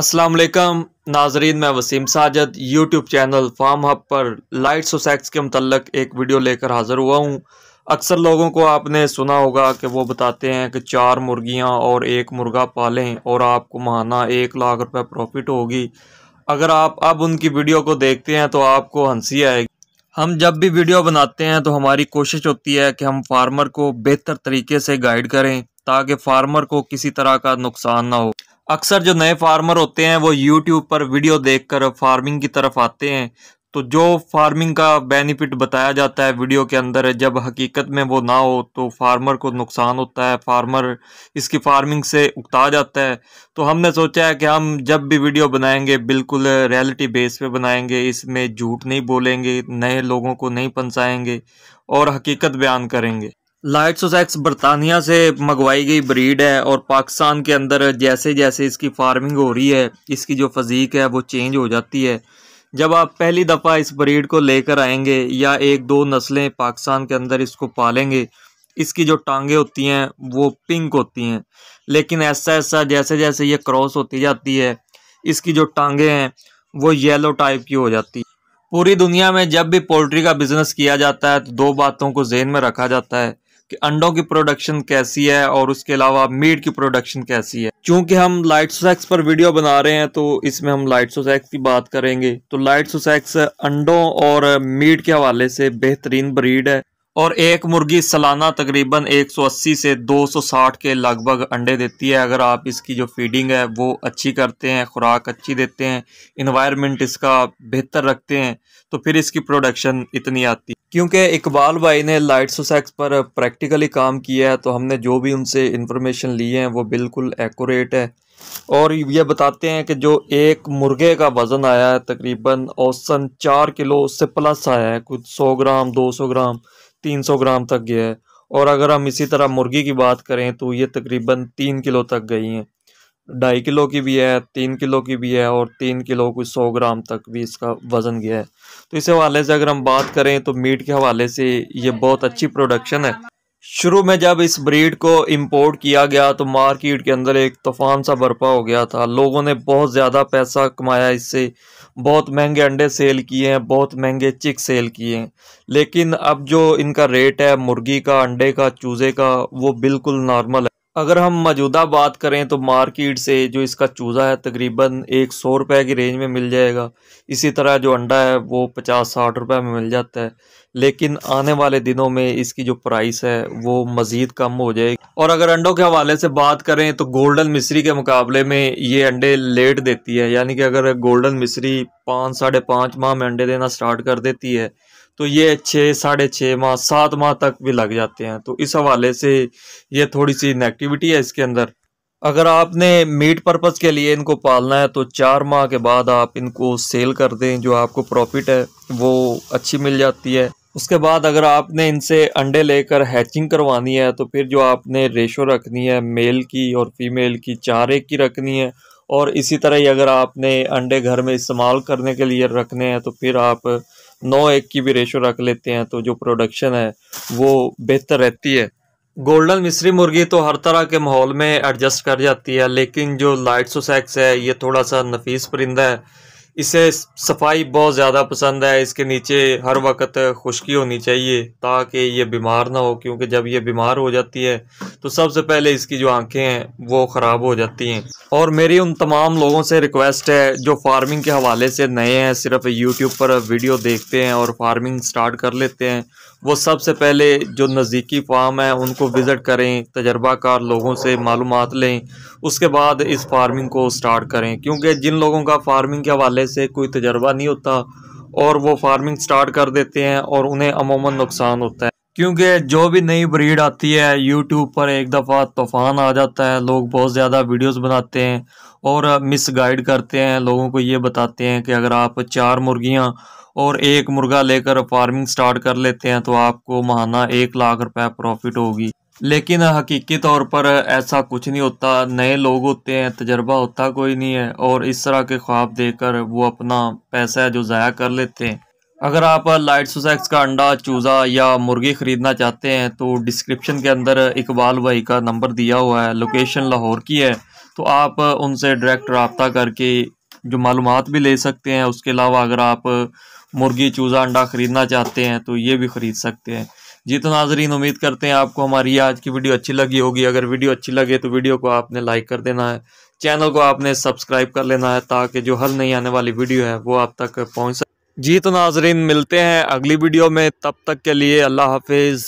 असलम नाजरीन मैं Waseem Sajid YouTube channel farm hub पर लाइट्स और सेक्स के मतलब एक वीडियो लेकर हाज़िर हुआ हूँ अक्सर लोगों को आपने सुना होगा कि वो बताते हैं कि चार मुर्गियाँ और एक मुर्गा पालें और आपको महाना एक लाख रुपए प्रॉफिट होगी अगर आप अब उनकी वीडियो को देखते हैं तो आपको हंसी आएगी हम जब भी वीडियो बनाते हैं तो हमारी कोशिश होती है कि हम फार्मर को बेहतर तरीके से गाइड करें ताकि फार्मर को किसी तरह का नुकसान ना हो अक्सर जो नए फार्मर होते हैं वो यूट्यूब पर वीडियो देखकर फार्मिंग की तरफ आते हैं तो जो फार्मिंग का बेनिफिट बताया जाता है वीडियो के अंदर जब हकीकत में वो ना हो तो फार्मर को नुकसान होता है फार्मर इसकी फार्मिंग से उकता जाता है तो हमने सोचा है कि हम जब भी वीडियो बनाएंगे बिल्कुल रियलिटी बेस पे बनाएंगे इसमें झूठ नहीं बोलेंगे नए लोगों को नहीं पंसाएंगे और हकीकत बयान करेंगे लाइट सोसैक्स बरतानिया से मंगवाई गई ब्रीड है और पाकिस्तान के अंदर जैसे जैसे इसकी फार्मिंग हो रही है इसकी जो फजीक है वो चेंज हो जाती है जब आप पहली दफ़ा इस ब्रीड को लेकर आएंगे या एक दो नस्लें पाकिस्तान के अंदर इसको पालेंगे इसकी जो टांगे होती हैं वो पिंक होती हैं लेकिन ऐसा ऐसा जैसे जैसे ये क्रॉस होती जाती है इसकी जो टांगे हैं वो येलो टाइप की हो जाती है पूरी दुनिया में जब भी पोल्ट्री का बिज़नेस किया जाता है तो दो बातों को जेन में रखा जाता है कि अंडों की प्रोडक्शन कैसी है और उसके अलावा मीट की प्रोडक्शन कैसी है क्योंकि हम लाइट सोसैक्स पर वीडियो बना रहे हैं तो इसमें हम लाइट सोसेक्स की बात करेंगे तो लाइट सोसेक्स अंडों और मीट के हवाले से बेहतरीन ब्रीड है और एक मुर्गी सालाना तकरीबन 180 से 260 के लगभग अंडे देती है अगर आप इसकी जो फीडिंग है वो अच्छी करते हैं खुराक अच्छी देते हैं इन्वायरमेंट इसका बेहतर रखते हैं तो फिर इसकी प्रोडक्शन इतनी आती क्योंकि इकबाल भाई ने लाइट सोसैक्स पर प्रैक्टिकली काम किया है तो हमने जो भी उनसे इन्फॉर्मेशन ली है वो बिल्कुल एकूरेट है और ये बताते हैं कि जो एक मुर्गे का वज़न आया है तकरीबन औसतन चार किलो उससे प्लस आया है कुछ सौ ग्राम दो सौ ग्राम 300 ग्राम तक गया है और अगर हम इसी तरह मुर्गी की बात करें तो ये तकरीबन तीन किलो तक गई हैं ढाई किलो की भी है तीन किलो की भी है और तीन किलो कुछ सौ ग्राम तक भी इसका वज़न गया है तो इस हवाले से अगर हम बात करें तो मीट के हवाले से ये बहुत अच्छी प्रोडक्शन है शुरू में जब इस ब्रीड को इंपोर्ट किया गया तो मार्केट के अंदर एक तूफान सा बर्पा हो गया था लोगों ने बहुत ज़्यादा पैसा कमाया इससे बहुत महंगे अंडे सेल किए हैं बहुत महंगे चिक सेल किए हैं लेकिन अब जो इनका रेट है मुर्गी का अंडे का चूज़े का वो बिल्कुल नॉर्मल है अगर हम मौजूदा बात करें तो मार्केट से जो इसका चूज़ा है तकरीबन एक सौ रुपये की रेंज में मिल जाएगा इसी तरह जो अंडा है वो पचास साठ रुपये में मिल जाता है लेकिन आने वाले दिनों में इसकी जो प्राइस है वो मज़ीद कम हो जाएगी और अगर अंडों के हवाले से बात करें तो गोल्डन मिश्री के मुकाबले में ये अंडे लेट देती है यानी कि अगर गोल्डन मिश्री पाँच साढ़े पाँच माह में अंडे देना स्टार्ट कर देती है तो ये छः साढ़े छः माह सात माह तक भी लग जाते हैं तो इस हवाले से ये थोड़ी सी नेगेटिविटी है इसके अंदर अगर आपने मीट पर्पज़ के लिए इनको पालना है तो चार माह के बाद आप इनको सेल कर दें जो आपको प्रॉफिट है वो अच्छी मिल जाती है उसके बाद अगर आपने इनसे अंडे लेकर हैचिंग करवानी है तो फिर जो आपने रेशो रखनी है मेल की और फीमेल की चार एक की रखनी है और इसी तरह ही अगर आपने अंडे घर में इस्तेमाल करने के लिए रखने हैं तो फिर आप नौ एक की भी रेशो रख लेते हैं तो जो प्रोडक्शन है वो बेहतर रहती है गोल्डन मिस्री मुर्गी तो हर तरह के माहौल में एडजस्ट कर जाती है लेकिन जो लाइट सोसैक्स है ये थोड़ा सा नफीस परिंदा है इसे सफाई बहुत ज़्यादा पसंद है इसके नीचे हर वक्त खुश्की होनी चाहिए ताकि ये बीमार ना हो क्योंकि जब ये बीमार हो जाती है तो सबसे पहले इसकी जो आंखें हैं वो ख़राब हो जाती हैं और मेरी उन तमाम लोगों से रिक्वेस्ट है जो फार्मिंग के हवाले से नए हैं सिर्फ यूट्यूब पर वीडियो देखते हैं और फार्मिंग स्टार्ट कर लेते हैं वो सबसे पहले जो नज़दीकी फार्म है उनको विज़िट करें तजर्बाकार लोगों से मालूम लें उसके बाद इस फार्मिंग को स्टार्ट करें क्योंकि जिन लोगों का फार्मिंग के हवाले से कोई तजर्बा नहीं होता और वो फार्मिंग स्टार्ट कर देते हैं और उन्हें अमूमन नुकसान होता है क्योंकि जो भी नई ब्रीड आती है यूट्यूब पर एक दफ़ा तूफ़ान आ जाता है लोग बहुत ज़्यादा वीडियोस बनाते हैं और मिस गाइड करते हैं लोगों को ये बताते हैं कि अगर आप चार मुर्गियां और एक मुर्गा लेकर फार्मिंग स्टार्ट कर लेते हैं तो आपको महाना एक लाख रुपए प्रॉफिट होगी लेकिन हकीकी तौर पर ऐसा कुछ नहीं होता नए लोग होते हैं तजर्बा होता कोई नहीं है और इस तरह के ख्वाब देकर वो अपना पैसा है जो ज़ाया कर लेते हैं अगर आप लाइट सुसैक्स का अंडा चूज़ा या मुर्गी ख़रीदना चाहते हैं तो डिस्क्रिप्शन के अंदर इकबाल भाई का नंबर दिया हुआ है लोकेशन लाहौर की है तो आप उनसे डायरेक्ट रबता करके जो मालूम भी ले सकते हैं उसके अलावा अगर आप मुर्गी चूज़ा अंडा ख़रीदना चाहते हैं तो ये भी ख़रीद सकते हैं जी तो नाजरीन उम्मीद करते हैं आपको हमारी आज की वीडियो अच्छी लगी होगी अगर वीडियो अच्छी लगे तो वीडियो को आपने लाइक कर देना है चैनल को आपने सब्सक्राइब कर लेना है ताकि जो हल नहीं आने वाली वीडियो है वो आप तक पहुँच सके जी तो नाजरीन मिलते हैं अगली वीडियो में तब तक के लिए अल्लाह हाफिज़